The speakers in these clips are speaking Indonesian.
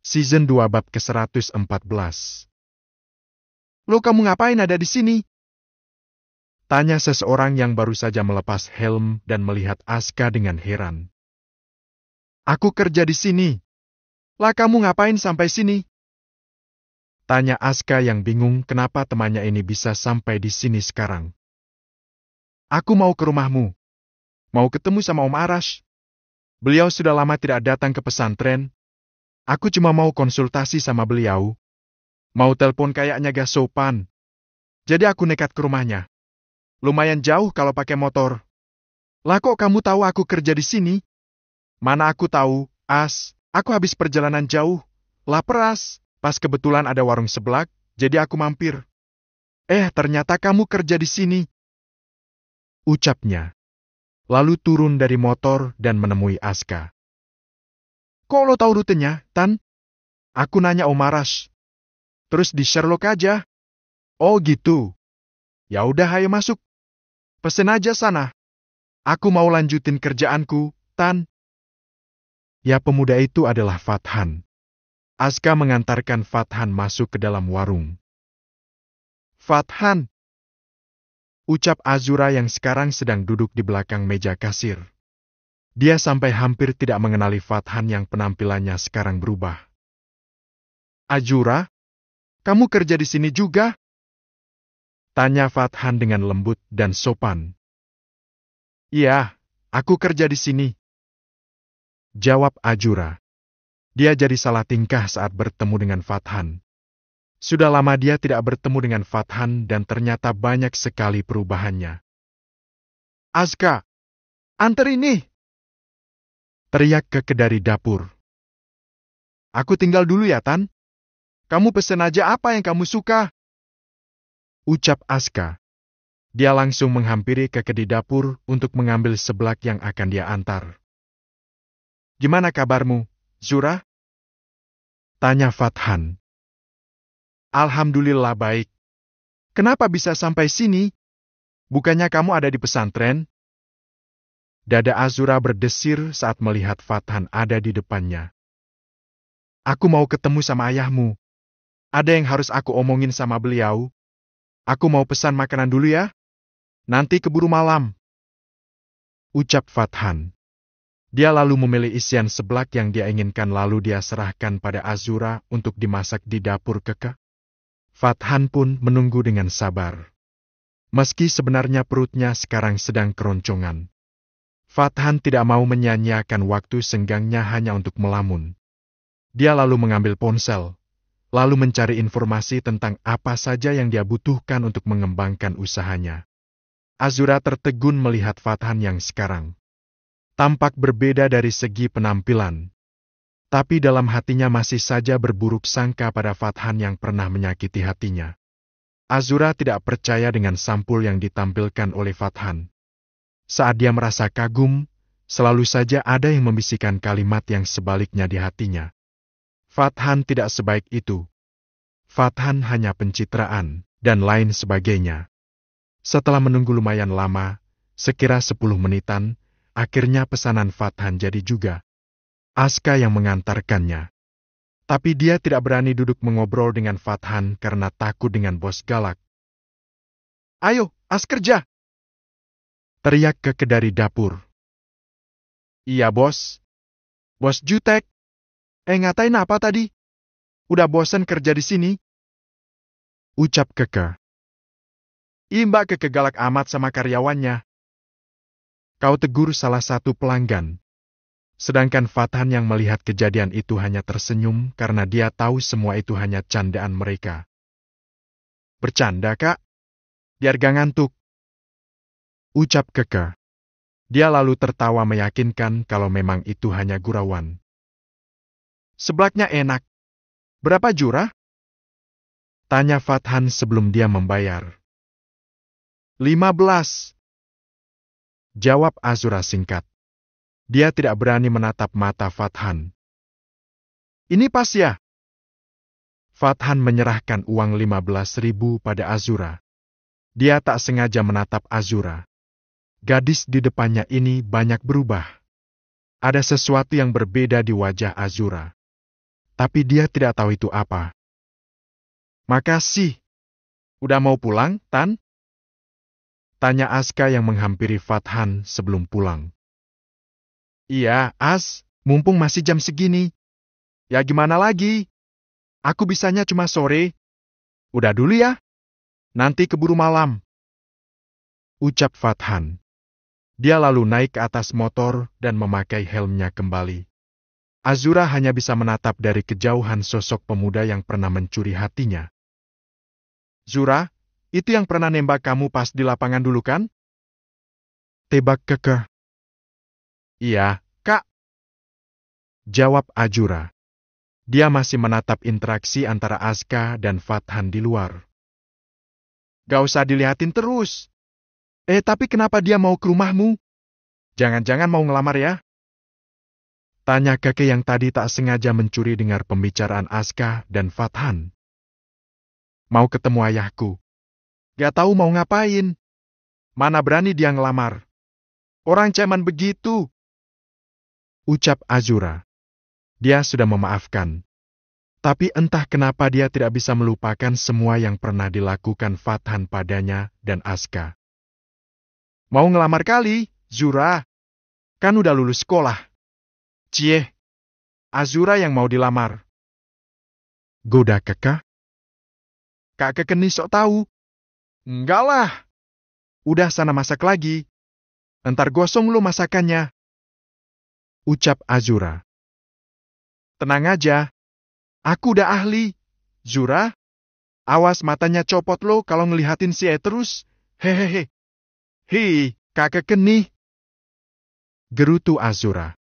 Season 2 bab ke-114. Lo kamu ngapain ada di sini? Tanya seseorang yang baru saja melepas helm dan melihat Aska dengan heran. Aku kerja di sini. Lah kamu ngapain sampai sini? Tanya Aska yang bingung kenapa temannya ini bisa sampai di sini sekarang. Aku mau ke rumahmu. Mau ketemu sama Om Arash. Beliau sudah lama tidak datang ke pesantren Aku cuma mau konsultasi sama beliau. Mau telepon kayaknya gak sopan. Jadi aku nekat ke rumahnya. Lumayan jauh kalau pakai motor. Lah kok kamu tahu aku kerja di sini? Mana aku tahu, As. Aku habis perjalanan jauh. Lapar As. Pas kebetulan ada warung seblak, jadi aku mampir. Eh, ternyata kamu kerja di sini. Ucapnya. Lalu turun dari motor dan menemui Aska. Kok lo tahu rutenya, Tan? Aku nanya Omaras. Terus di Sherlock aja. Oh gitu. Ya udah ayo masuk. Pesen aja sana. Aku mau lanjutin kerjaanku, Tan. Ya pemuda itu adalah Fathan. Aska mengantarkan Fathan masuk ke dalam warung. Fathan, ucap Azura yang sekarang sedang duduk di belakang meja kasir. Dia sampai hampir tidak mengenali Fathan yang penampilannya sekarang berubah. Ajura, kamu kerja di sini juga? Tanya Fathan dengan lembut dan sopan. Iya, aku kerja di sini. Jawab Ajura. Dia jadi salah tingkah saat bertemu dengan Fathan. Sudah lama dia tidak bertemu dengan Fathan dan ternyata banyak sekali perubahannya. Azka, anter ini! Teriak ke dari dapur. Aku tinggal dulu ya, Tan. Kamu pesen aja apa yang kamu suka. Ucap Aska. Dia langsung menghampiri ke di dapur untuk mengambil seblak yang akan dia antar. Gimana kabarmu, Zura? Tanya Fathan. Alhamdulillah baik. Kenapa bisa sampai sini? Bukannya kamu ada di pesantren? Dada Azura berdesir saat melihat Fathan ada di depannya. Aku mau ketemu sama ayahmu. Ada yang harus aku omongin sama beliau. Aku mau pesan makanan dulu ya. Nanti keburu malam. Ucap Fathan. Dia lalu memilih isian seblak yang dia inginkan lalu dia serahkan pada Azura untuk dimasak di dapur keke. Fathan pun menunggu dengan sabar. Meski sebenarnya perutnya sekarang sedang keroncongan. Fathan tidak mau menyanyiakan waktu senggangnya hanya untuk melamun. Dia lalu mengambil ponsel, lalu mencari informasi tentang apa saja yang dia butuhkan untuk mengembangkan usahanya. Azura tertegun melihat Fathan yang sekarang. Tampak berbeda dari segi penampilan. Tapi dalam hatinya masih saja berburuk sangka pada Fathan yang pernah menyakiti hatinya. Azura tidak percaya dengan sampul yang ditampilkan oleh Fathan. Saat dia merasa kagum, selalu saja ada yang membisikkan kalimat yang sebaliknya di hatinya. Fathan tidak sebaik itu. Fathan hanya pencitraan, dan lain sebagainya. Setelah menunggu lumayan lama, sekira 10 menitan, akhirnya pesanan Fathan jadi juga. Aska yang mengantarkannya. Tapi dia tidak berani duduk mengobrol dengan Fathan karena takut dengan bos galak. Ayo, as kerja! Teriak ke kedari dapur. Iya bos. Bos Jutek. Eh ngatain apa tadi? Udah bosan kerja di sini? Ucap Keke. Ih mbak Keke galak amat sama karyawannya. Kau tegur salah satu pelanggan. Sedangkan Fathan yang melihat kejadian itu hanya tersenyum karena dia tahu semua itu hanya candaan mereka. Bercanda, Kak? Biar gak ngantuk. Ucap Keke. Dia lalu tertawa meyakinkan kalau memang itu hanya gurauan. Seblaknya enak. Berapa jurah? Tanya Fathan sebelum dia membayar. Lima belas. Jawab Azura singkat. Dia tidak berani menatap mata Fathan. Ini pas ya? Fathan menyerahkan uang lima belas ribu pada Azura. Dia tak sengaja menatap Azura gadis di depannya ini banyak berubah. Ada sesuatu yang berbeda di wajah Azura. Tapi dia tidak tahu itu apa. Makasih. Udah mau pulang, Tan? Tanya Aska yang menghampiri Fathan sebelum pulang. Iya, As. Mumpung masih jam segini. Ya gimana lagi? Aku bisanya cuma sore. Udah dulu ya. Nanti keburu malam. Ucap Fathan. Dia lalu naik ke atas motor dan memakai helmnya kembali. Azura hanya bisa menatap dari kejauhan sosok pemuda yang pernah mencuri hatinya. Zura, itu yang pernah nembak kamu pas di lapangan dulu kan? Tebak kekeh. Iya, kak. Jawab Azura. Dia masih menatap interaksi antara Aska dan Fathan di luar. Gak usah dilihatin terus, Eh tapi kenapa dia mau ke rumahmu? Jangan-jangan mau ngelamar ya? Tanya kakek yang tadi tak sengaja mencuri dengar pembicaraan Aska dan Fathan. Mau ketemu ayahku. Gak tahu mau ngapain. Mana berani dia ngelamar. Orang cemen begitu. Ucap Azura. Dia sudah memaafkan. Tapi entah kenapa dia tidak bisa melupakan semua yang pernah dilakukan Fathan padanya dan Aska. Mau ngelamar kali, Zura. Kan udah lulus sekolah. Cie, Azura yang mau dilamar. Goda keka? Kak kekeni sok tahu. Enggak lah. Udah sana masak lagi. Entar gosong lo masakannya. Ucap Azura. Tenang aja. Aku udah ahli. Zura, awas matanya copot lo kalau ngelihatin si E terus. Hehehe. Hei, kakek Keni. Gerutu Azura.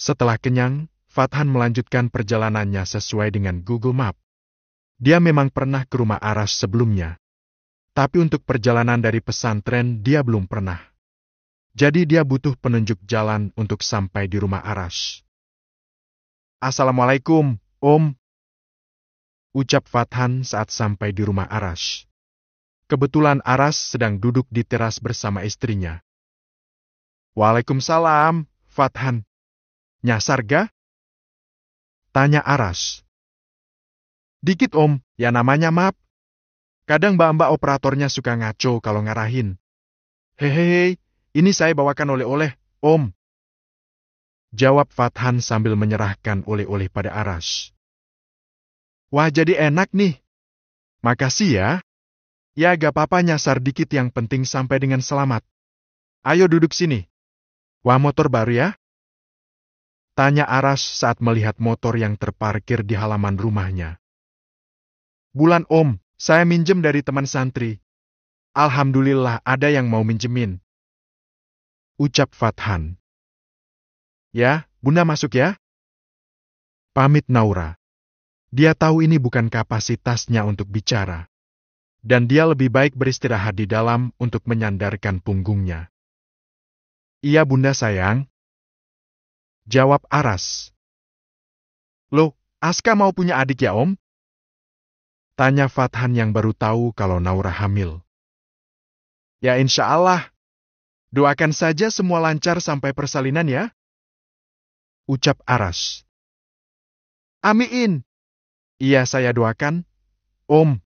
Setelah kenyang, Fathan melanjutkan perjalanannya sesuai dengan Google Map. Dia memang pernah ke rumah Aras sebelumnya. Tapi untuk perjalanan dari pesantren dia belum pernah. Jadi dia butuh penunjuk jalan untuk sampai di rumah Aras. Assalamualaikum, Om. Ucap Fathan saat sampai di rumah Aras. Kebetulan Aras sedang duduk di teras bersama istrinya. Waalaikumsalam, Fathan. Nyasar ga? Tanya Aras. Dikit om, ya namanya map. Kadang mbak-mbak operatornya suka ngaco kalau ngarahin. Hehehe, ini saya bawakan oleh-oleh, om. Jawab Fathan sambil menyerahkan oleh-oleh pada Aras. Wah jadi enak nih. Makasih ya. Ya gak apa-apa nyasar dikit yang penting sampai dengan selamat. Ayo duduk sini. Wah motor baru ya? Tanya Aras saat melihat motor yang terparkir di halaman rumahnya. Bulan om, saya minjem dari teman santri. Alhamdulillah ada yang mau minjemin. Ucap Fathan. Ya, bunda masuk ya. Pamit Naura. Dia tahu ini bukan kapasitasnya untuk bicara dan dia lebih baik beristirahat di dalam untuk menyandarkan punggungnya. Iya bunda sayang. Jawab Aras. Loh, Aska mau punya adik ya om? Tanya Fathan yang baru tahu kalau Naura hamil. Ya insya Allah. Doakan saja semua lancar sampai persalinan ya. Ucap Aras. Amin. Iya saya doakan. Om.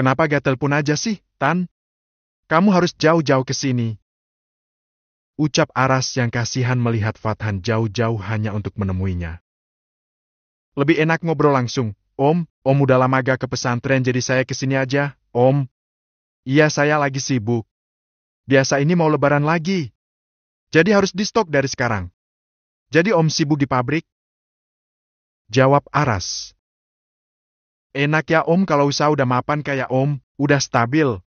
Kenapa gak telepon aja sih, Tan? Kamu harus jauh-jauh ke sini. Ucap Aras yang kasihan melihat Fathan jauh-jauh hanya untuk menemuinya. Lebih enak ngobrol langsung. Om, Om udah lama gak ke pesantren jadi saya ke sini aja, Om. Iya saya lagi sibuk. Biasa ini mau lebaran lagi. Jadi harus di stok dari sekarang. Jadi Om sibuk di pabrik? Jawab Aras, Enak ya om kalau usaha udah mapan kayak om, udah stabil.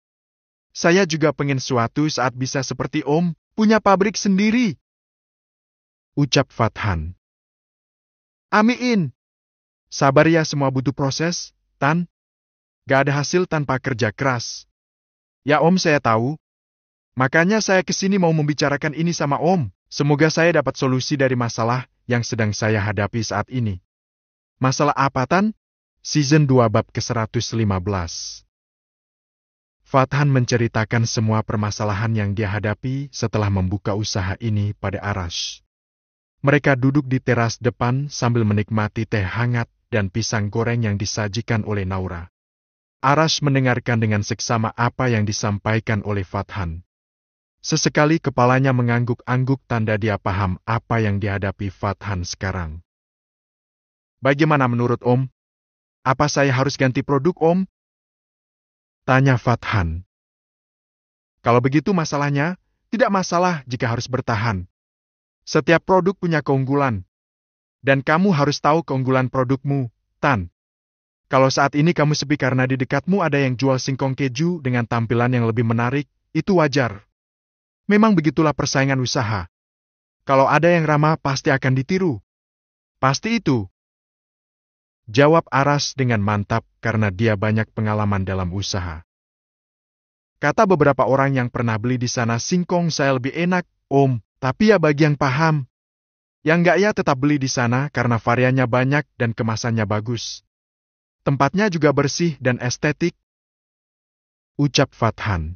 Saya juga pengen suatu saat bisa seperti om, punya pabrik sendiri. Ucap Fathan. Amin. Sabar ya semua butuh proses, Tan. Gak ada hasil tanpa kerja keras. Ya om saya tahu. Makanya saya kesini mau membicarakan ini sama om. Semoga saya dapat solusi dari masalah yang sedang saya hadapi saat ini. Masalah apa Tan? Season 2 bab ke-115. Fathan menceritakan semua permasalahan yang dia hadapi setelah membuka usaha ini pada Arash. Mereka duduk di teras depan sambil menikmati teh hangat dan pisang goreng yang disajikan oleh Naura. Arash mendengarkan dengan seksama apa yang disampaikan oleh Fathan. Sesekali kepalanya mengangguk-angguk tanda dia paham apa yang dihadapi Fathan sekarang. Bagaimana menurut Om? Apa saya harus ganti produk, Om? Tanya Fathan. Kalau begitu masalahnya, tidak masalah jika harus bertahan. Setiap produk punya keunggulan. Dan kamu harus tahu keunggulan produkmu, Tan. Kalau saat ini kamu sepi karena di dekatmu ada yang jual singkong keju dengan tampilan yang lebih menarik, itu wajar. Memang begitulah persaingan usaha. Kalau ada yang ramah, pasti akan ditiru. Pasti itu. Jawab Aras dengan mantap karena dia banyak pengalaman dalam usaha. Kata beberapa orang yang pernah beli di sana singkong saya lebih enak, om, tapi ya bagi yang paham. Yang nggak ya tetap beli di sana karena variannya banyak dan kemasannya bagus. Tempatnya juga bersih dan estetik. Ucap Fathan.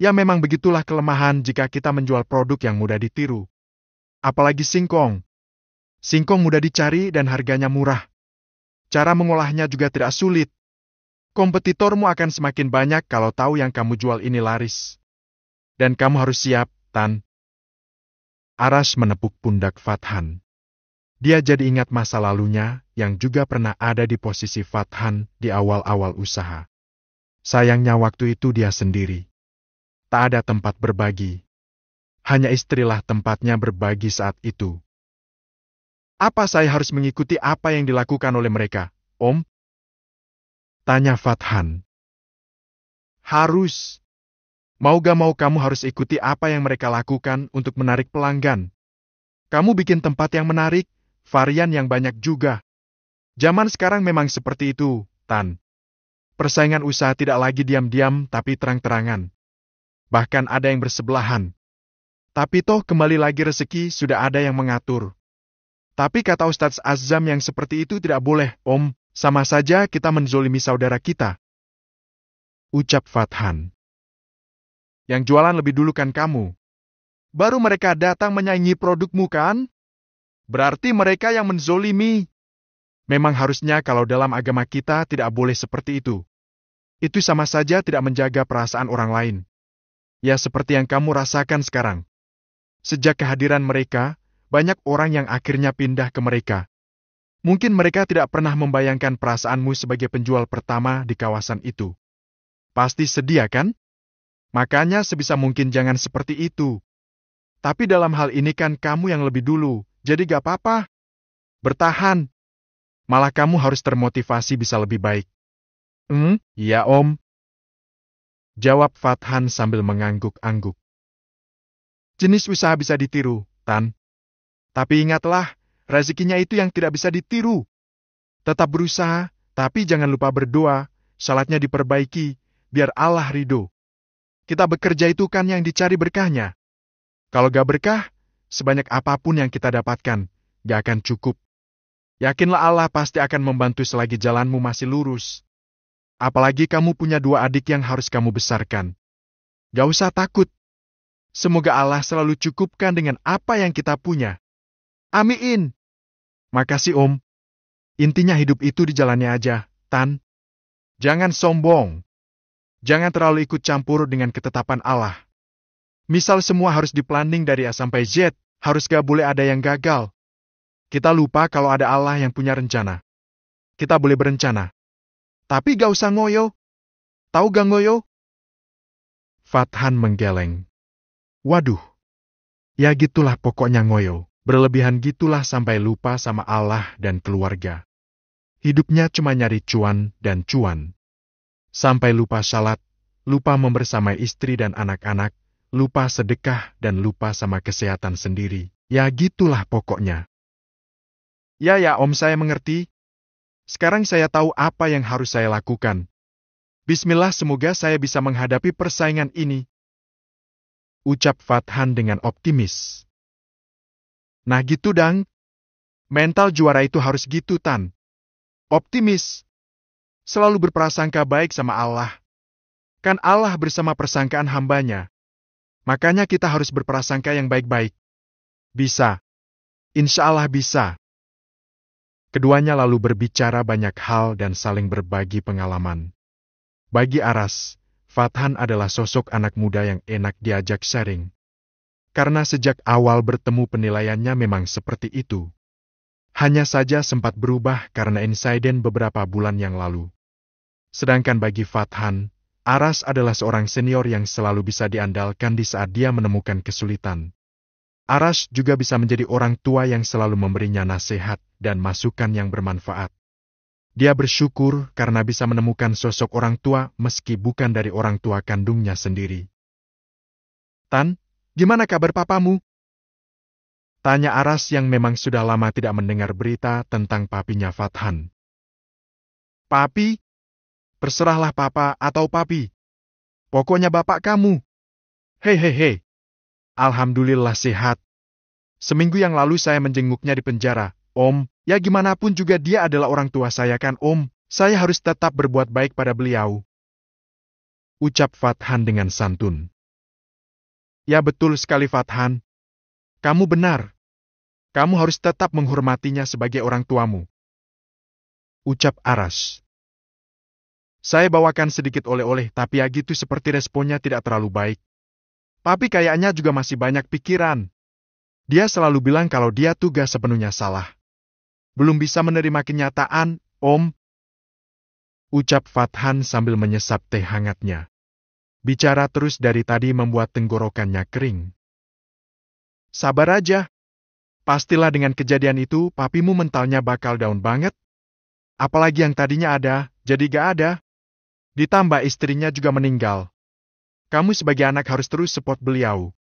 Ya memang begitulah kelemahan jika kita menjual produk yang mudah ditiru. Apalagi singkong, Singkong mudah dicari dan harganya murah. Cara mengolahnya juga tidak sulit. Kompetitormu akan semakin banyak kalau tahu yang kamu jual ini laris. Dan kamu harus siap, Tan. Aras menepuk pundak Fathan. Dia jadi ingat masa lalunya yang juga pernah ada di posisi Fathan di awal-awal usaha. Sayangnya waktu itu dia sendiri. Tak ada tempat berbagi. Hanya istrilah tempatnya berbagi saat itu. Apa saya harus mengikuti apa yang dilakukan oleh mereka, Om? Tanya Fathan. Harus. Mau gak mau kamu harus ikuti apa yang mereka lakukan untuk menarik pelanggan. Kamu bikin tempat yang menarik, varian yang banyak juga. Zaman sekarang memang seperti itu, Tan. Persaingan usaha tidak lagi diam-diam tapi terang-terangan. Bahkan ada yang bersebelahan. Tapi toh kembali lagi rezeki sudah ada yang mengatur. Tapi kata Ustadz Azam yang seperti itu tidak boleh, Om, sama saja kita menzolimi saudara kita. Ucap Fathan. Yang jualan lebih dulu kan kamu. Baru mereka datang menyaingi produkmu kan? Berarti mereka yang menzolimi. Memang harusnya kalau dalam agama kita tidak boleh seperti itu. Itu sama saja tidak menjaga perasaan orang lain. Ya seperti yang kamu rasakan sekarang. Sejak kehadiran mereka, banyak orang yang akhirnya pindah ke mereka. Mungkin mereka tidak pernah membayangkan perasaanmu sebagai penjual pertama di kawasan itu. Pasti sedia kan? Makanya sebisa mungkin jangan seperti itu. Tapi dalam hal ini kan kamu yang lebih dulu, jadi gak apa-apa. Bertahan. Malah kamu harus termotivasi bisa lebih baik. Hmm, iya om. Jawab Fathan sambil mengangguk-angguk. Jenis usaha bisa ditiru, Tan, tapi ingatlah, rezekinya itu yang tidak bisa ditiru. Tetap berusaha, tapi jangan lupa berdoa, salatnya diperbaiki, biar Allah ridho. Kita bekerja itu kan yang dicari berkahnya. Kalau gak berkah, sebanyak apapun yang kita dapatkan, gak akan cukup. Yakinlah Allah pasti akan membantu selagi jalanmu masih lurus. Apalagi kamu punya dua adik yang harus kamu besarkan. Gak usah takut. Semoga Allah selalu cukupkan dengan apa yang kita punya. Amin. Makasih Om. Intinya hidup itu dijalani aja, Tan. Jangan sombong. Jangan terlalu ikut campur dengan ketetapan Allah. Misal semua harus diplanning dari A sampai Z, harus gak boleh ada yang gagal. Kita lupa kalau ada Allah yang punya rencana. Kita boleh berencana. Tapi gak usah ngoyo. Tahu gak ngoyo? Fathan menggeleng. Waduh. Ya gitulah pokoknya ngoyo. Berlebihan gitulah sampai lupa sama Allah dan keluarga. Hidupnya cuma nyari cuan dan cuan. Sampai lupa salat, lupa membersamai istri dan anak-anak, lupa sedekah dan lupa sama kesehatan sendiri. Ya gitulah pokoknya. Ya ya om saya mengerti. Sekarang saya tahu apa yang harus saya lakukan. Bismillah semoga saya bisa menghadapi persaingan ini. Ucap Fathan dengan optimis. Nah gitu dang. Mental juara itu harus gitu tan. Optimis. Selalu berprasangka baik sama Allah. Kan Allah bersama persangkaan hambanya. Makanya kita harus berprasangka yang baik-baik. Bisa. Insya Allah bisa. Keduanya lalu berbicara banyak hal dan saling berbagi pengalaman. Bagi Aras, Fathan adalah sosok anak muda yang enak diajak sharing karena sejak awal bertemu penilaiannya memang seperti itu. Hanya saja sempat berubah karena insiden beberapa bulan yang lalu. Sedangkan bagi Fathan, Aras adalah seorang senior yang selalu bisa diandalkan di saat dia menemukan kesulitan. Aras juga bisa menjadi orang tua yang selalu memberinya nasihat dan masukan yang bermanfaat. Dia bersyukur karena bisa menemukan sosok orang tua meski bukan dari orang tua kandungnya sendiri. Tan, Gimana kabar papamu? Tanya Aras yang memang sudah lama tidak mendengar berita tentang papinya Fathan. Papi? Terserahlah papa atau papi. Pokoknya bapak kamu. Hehehe. Alhamdulillah sehat. Seminggu yang lalu saya menjenguknya di penjara, om. Ya gimana pun juga dia adalah orang tua saya kan om. Saya harus tetap berbuat baik pada beliau. Ucap Fathan dengan santun. Ya betul sekali Fathan. Kamu benar. Kamu harus tetap menghormatinya sebagai orang tuamu. Ucap Aras. Saya bawakan sedikit oleh-oleh tapi ya gitu seperti responnya tidak terlalu baik. Papi kayaknya juga masih banyak pikiran. Dia selalu bilang kalau dia tugas sepenuhnya salah. Belum bisa menerima kenyataan, Om. Ucap Fathan sambil menyesap teh hangatnya. Bicara terus dari tadi membuat tenggorokannya kering. Sabar aja. Pastilah dengan kejadian itu papimu mentalnya bakal down banget. Apalagi yang tadinya ada, jadi gak ada. Ditambah istrinya juga meninggal. Kamu sebagai anak harus terus support beliau.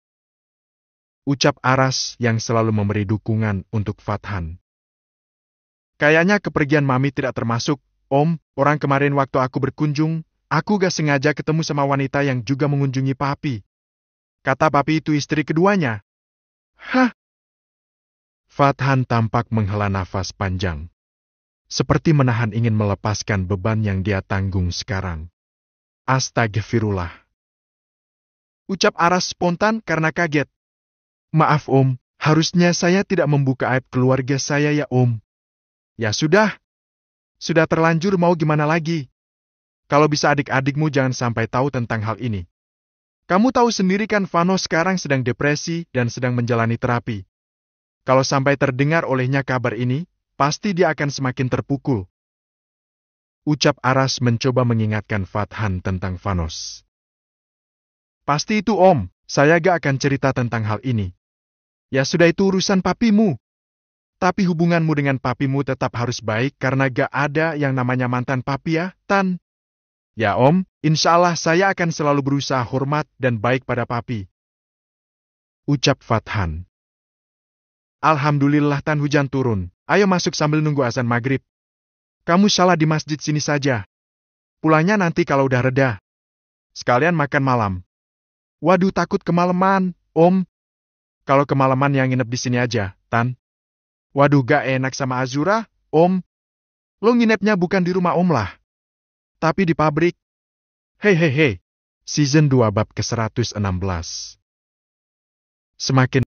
Ucap Aras yang selalu memberi dukungan untuk Fathan. Kayaknya kepergian Mami tidak termasuk, Om, orang kemarin waktu aku berkunjung, Aku gak sengaja ketemu sama wanita yang juga mengunjungi papi. Kata papi itu istri keduanya. Hah? Fathan tampak menghela nafas panjang. Seperti menahan ingin melepaskan beban yang dia tanggung sekarang. Astagfirullah. Ucap Aras spontan karena kaget. Maaf om, harusnya saya tidak membuka aib keluarga saya ya om. Ya sudah. Sudah terlanjur mau gimana lagi? Kalau bisa adik-adikmu jangan sampai tahu tentang hal ini. Kamu tahu sendiri kan Vano sekarang sedang depresi dan sedang menjalani terapi. Kalau sampai terdengar olehnya kabar ini, pasti dia akan semakin terpukul. Ucap Aras mencoba mengingatkan Fathan tentang Vanos. Pasti itu om, saya gak akan cerita tentang hal ini. Ya sudah itu urusan papimu. Tapi hubunganmu dengan papimu tetap harus baik karena gak ada yang namanya mantan papi ya, Tan. Ya om, insya Allah saya akan selalu berusaha hormat dan baik pada papi. Ucap Fathan. Alhamdulillah tan hujan turun, ayo masuk sambil nunggu azan maghrib. Kamu salah di masjid sini saja. Pulangnya nanti kalau udah reda. Sekalian makan malam. Waduh takut kemalaman, om. Kalau kemalaman yang nginep di sini aja, Tan. Waduh gak enak sama Azura, om. Lo nginepnya bukan di rumah om lah. Tapi di pabrik. Hehehe. Season 2 bab ke-116. Semakin